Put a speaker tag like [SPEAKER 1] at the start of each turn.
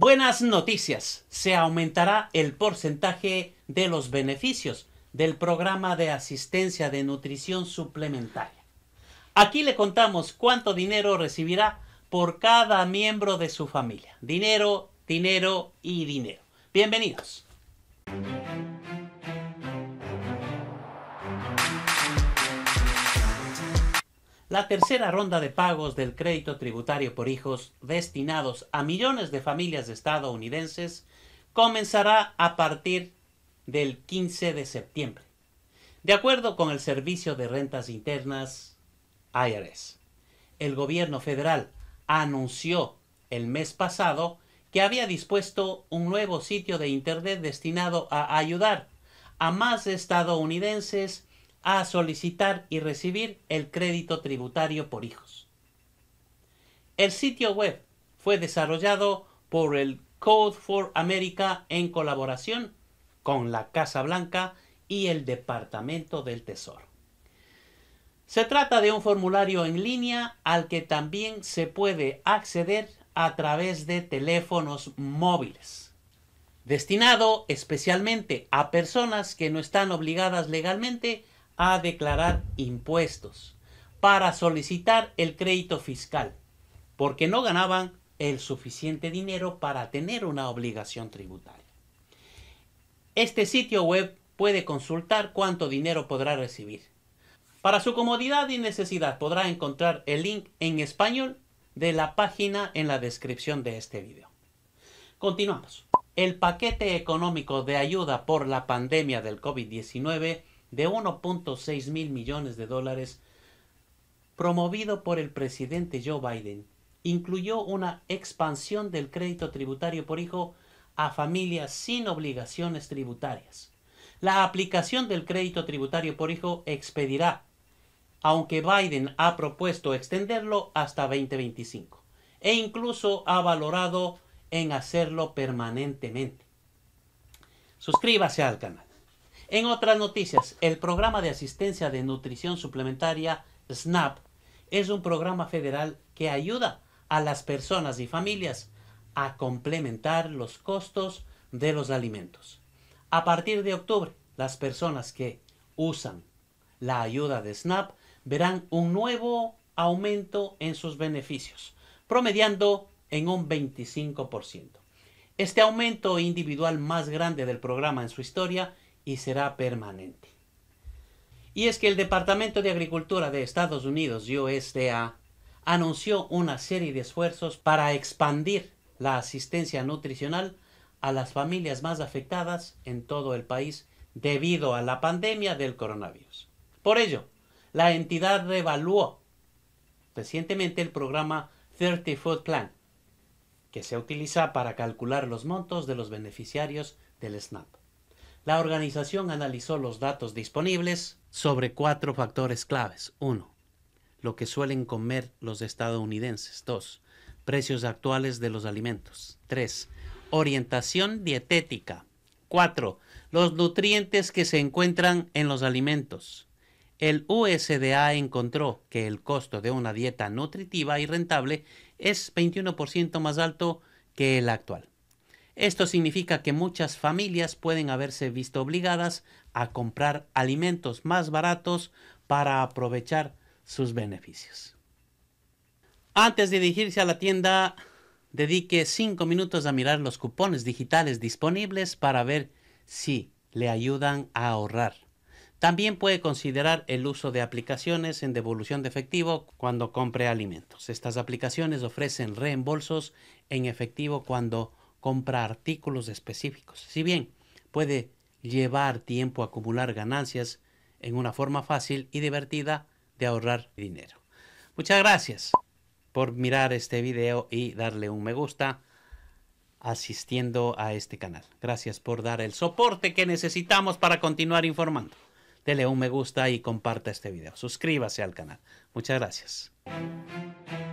[SPEAKER 1] Buenas noticias. Se aumentará el porcentaje de los beneficios del programa de asistencia de nutrición suplementaria. Aquí le contamos cuánto dinero recibirá por cada miembro de su familia. Dinero, dinero y dinero. Bienvenidos. La tercera ronda de pagos del crédito tributario por hijos destinados a millones de familias estadounidenses comenzará a partir del 15 de septiembre, de acuerdo con el Servicio de Rentas Internas IRS. El gobierno federal anunció el mes pasado que había dispuesto un nuevo sitio de Internet destinado a ayudar a más estadounidenses a solicitar y recibir el crédito tributario por hijos. El sitio web fue desarrollado por el Code for America en colaboración con la Casa Blanca y el Departamento del Tesoro. Se trata de un formulario en línea al que también se puede acceder a través de teléfonos móviles, destinado especialmente a personas que no están obligadas legalmente a declarar impuestos para solicitar el crédito fiscal, porque no ganaban el suficiente dinero para tener una obligación tributaria. Este sitio web puede consultar cuánto dinero podrá recibir. Para su comodidad y necesidad podrá encontrar el link en español de la página en la descripción de este video. Continuamos. El paquete económico de ayuda por la pandemia del COVID-19 de 1.6 mil millones de dólares promovido por el presidente Joe Biden incluyó una expansión del crédito tributario por hijo a familias sin obligaciones tributarias. La aplicación del crédito tributario por hijo expedirá, aunque Biden ha propuesto extenderlo hasta 2025 e incluso ha valorado en hacerlo permanentemente. Suscríbase al canal. En otras noticias, el programa de asistencia de nutrición suplementaria SNAP es un programa federal que ayuda a las personas y familias a complementar los costos de los alimentos. A partir de octubre, las personas que usan la ayuda de SNAP verán un nuevo aumento en sus beneficios, promediando en un 25%. Este aumento individual más grande del programa en su historia y será permanente. Y es que el Departamento de Agricultura de Estados Unidos, USDA, anunció una serie de esfuerzos para expandir la asistencia nutricional a las familias más afectadas en todo el país debido a la pandemia del coronavirus. Por ello, la entidad revaluó recientemente el programa 30 Food Plan, que se utiliza para calcular los montos de los beneficiarios del SNAP. La organización analizó los datos disponibles sobre cuatro factores claves. Uno, lo que suelen comer los estadounidenses. Dos, precios actuales de los alimentos. Tres, orientación dietética. Cuatro, los nutrientes que se encuentran en los alimentos. El USDA encontró que el costo de una dieta nutritiva y rentable es 21% más alto que el actual. Esto significa que muchas familias pueden haberse visto obligadas a comprar alimentos más baratos para aprovechar sus beneficios. Antes de dirigirse a la tienda, dedique 5 minutos a mirar los cupones digitales disponibles para ver si le ayudan a ahorrar. También puede considerar el uso de aplicaciones en devolución de efectivo cuando compre alimentos. Estas aplicaciones ofrecen reembolsos en efectivo cuando compra artículos específicos. Si bien puede llevar tiempo acumular ganancias en una forma fácil y divertida de ahorrar dinero. Muchas gracias por mirar este video y darle un me gusta asistiendo a este canal. Gracias por dar el soporte que necesitamos para continuar informando. Dele un me gusta y comparta este video. Suscríbase al canal. Muchas gracias.